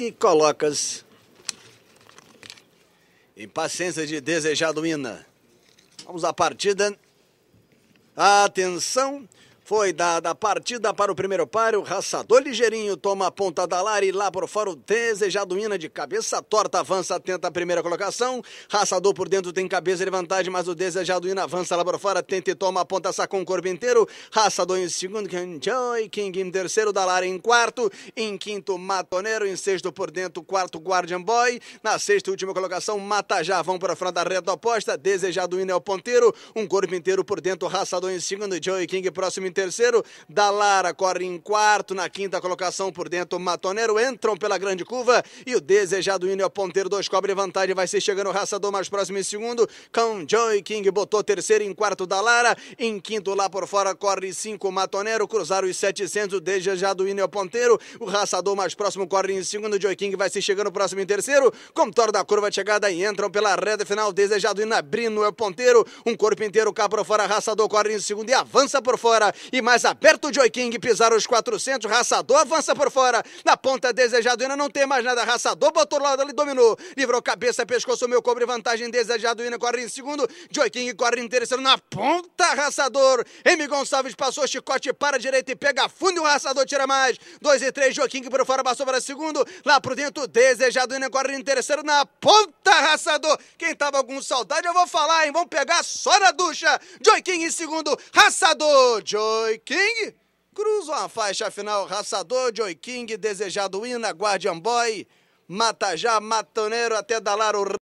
que colocas impaciência de desejado Mina. Vamos à partida. Atenção, foi dada a partida para o primeiro par, o raçador ligeirinho toma a ponta da lara e lá por fora o desejado ina de cabeça torta avança, tenta a primeira colocação. Raçador por dentro tem cabeça de vantagem, mas o desejado ina avança lá por fora, tenta e toma a ponta, saca o corpo inteiro. Raçador em segundo, Kenjoy, King em terceiro, da em quarto. Em quinto, Matoneiro, em sexto por dentro, quarto, Guardian Boy. Na sexta, última colocação, Matajá, vão para a frente da reta oposta, desejado ina é o ponteiro, um corpo inteiro por dentro, raçador em segundo, Joey King próximo inteiro terceiro, Dalara corre em quarto, na quinta colocação por dentro, Matonero entram pela grande curva e o desejado hino é ponteiro, dois cobre vantagem, vai ser chegando o raçador mais próximo em segundo, Kanjoy King botou terceiro em quarto, Dalara em quinto lá por fora, corre cinco, Matonero cruzaram os 700, o desejado hino é ponteiro, o raçador mais próximo corre em segundo, Joy King vai se chegando próximo em terceiro, contorno da curva de chegada e entram pela reta final, desejado hino abrindo é o ponteiro, um corpo inteiro cá por fora, raçador corre em segundo e avança por fora e mais aberto Joy King pisar os 400, Raçador avança por fora, na ponta desejado ainda não tem mais nada, Raçador botou o lado ali, dominou, livrou cabeça, pescoço, meu cobre, vantagem desejado ainda corre em segundo, Joy King corre em terceiro, na ponta Raçador, M Gonçalves passou chicote para a direita e pega fundo, o Raçador tira mais, 2 e 3, Joy King por fora, passou para segundo, lá pro dentro, desejado ainda corre em terceiro, na ponta Raçador, quem tava com saudade eu vou falar, hein, vamos pegar só na ducha, Joy King em segundo, Raçador, Joy Oi King! Cruzam a faixa final Raçador de Oi King, Desejado Ina, Guardian Boy, Matajá, Matoneiro até Dalaro